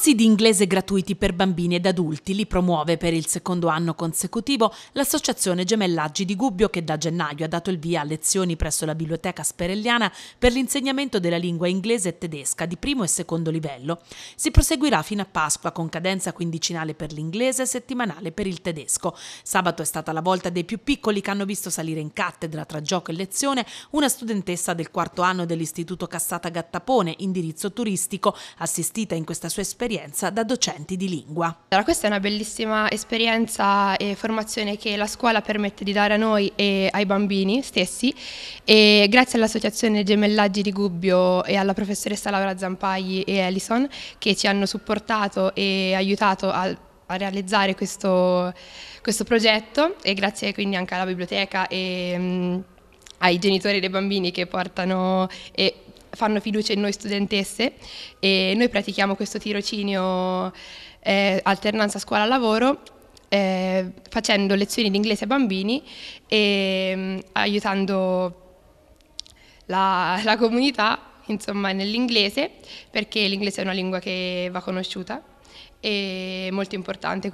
Corsi di inglese gratuiti per bambini ed adulti li promuove per il secondo anno consecutivo l'Associazione Gemellaggi di Gubbio che da gennaio ha dato il via a lezioni presso la Biblioteca Sperelliana per l'insegnamento della lingua inglese e tedesca di primo e secondo livello. Si proseguirà fino a Pasqua con cadenza quindicinale per l'inglese e settimanale per il tedesco. Sabato è stata la volta dei più piccoli che hanno visto salire in cattedra tra gioco e lezione una studentessa del quarto anno dell'Istituto Cassata Gattapone, indirizzo turistico, assistita in questa sua esperienza esperienza da docenti di lingua. Allora, questa è una bellissima esperienza e formazione che la scuola permette di dare a noi e ai bambini stessi e grazie all'associazione Gemellaggi di Gubbio e alla professoressa Laura Zampagli e Alison che ci hanno supportato e aiutato a a realizzare questo, questo, progetto e grazie quindi anche alla biblioteca e mh, mm, ai genitori dei bambini che portano e fanno fiducia in noi studentesse e noi pratichiamo questo tirocinio eh, alternanza scuola-lavoro eh, facendo lezioni di inglese ai bambini e mh, mm, aiutando la, la comunità insomma nell'inglese perché l'inglese è una lingua che va conosciuta e molto importante.